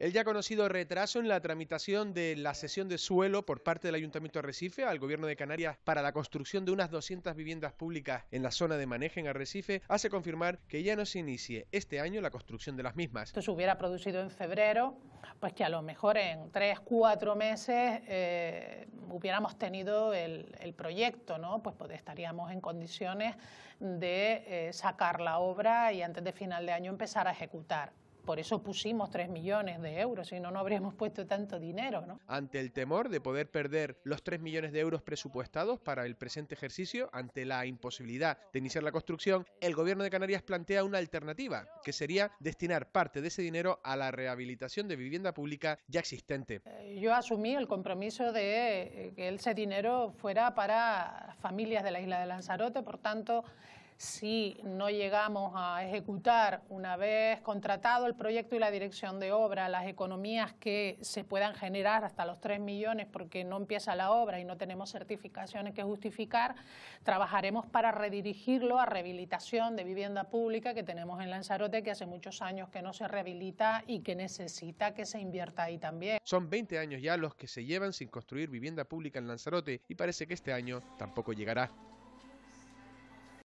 el ya conocido retraso en la tramitación de la cesión de suelo por parte del Ayuntamiento de Arrecife al Gobierno de Canarias para la construcción de unas 200 viviendas públicas en la zona de manejo en Arrecife hace confirmar que ya no se inicie este año la construcción de las mismas. Esto se hubiera producido en febrero, pues que a lo mejor en tres, cuatro meses eh, hubiéramos tenido el, proyecto, ¿no? Pues, pues, estaríamos en condiciones de eh, sacar la obra y antes de final de año empezar a ejecutar. Por eso pusimos 3 millones de euros, si no, no habríamos puesto tanto dinero. ¿no? Ante el temor de poder perder los 3 millones de euros presupuestados para el presente ejercicio, ante la imposibilidad de iniciar la construcción, el Gobierno de Canarias plantea una alternativa, que sería destinar parte de ese dinero a la rehabilitación de vivienda pública ya existente. Eh, yo asumí el compromiso de eh, que ese dinero fuera para familias de la isla de Lanzarote, por tanto, si no llegamos a ejecutar, una vez contratado el proyecto y la dirección de obra, las economías que se puedan generar hasta los 3 millones porque no empieza la obra y no tenemos certificaciones que justificar, trabajaremos para redirigirlo a rehabilitación de vivienda pública que tenemos en Lanzarote, que hace muchos años que no se rehabilita y que necesita que se invierta ahí también. Son 20 años ya los que se llevan sin construir vivienda pública en Lanzarote y parece que este año tampoco llegará.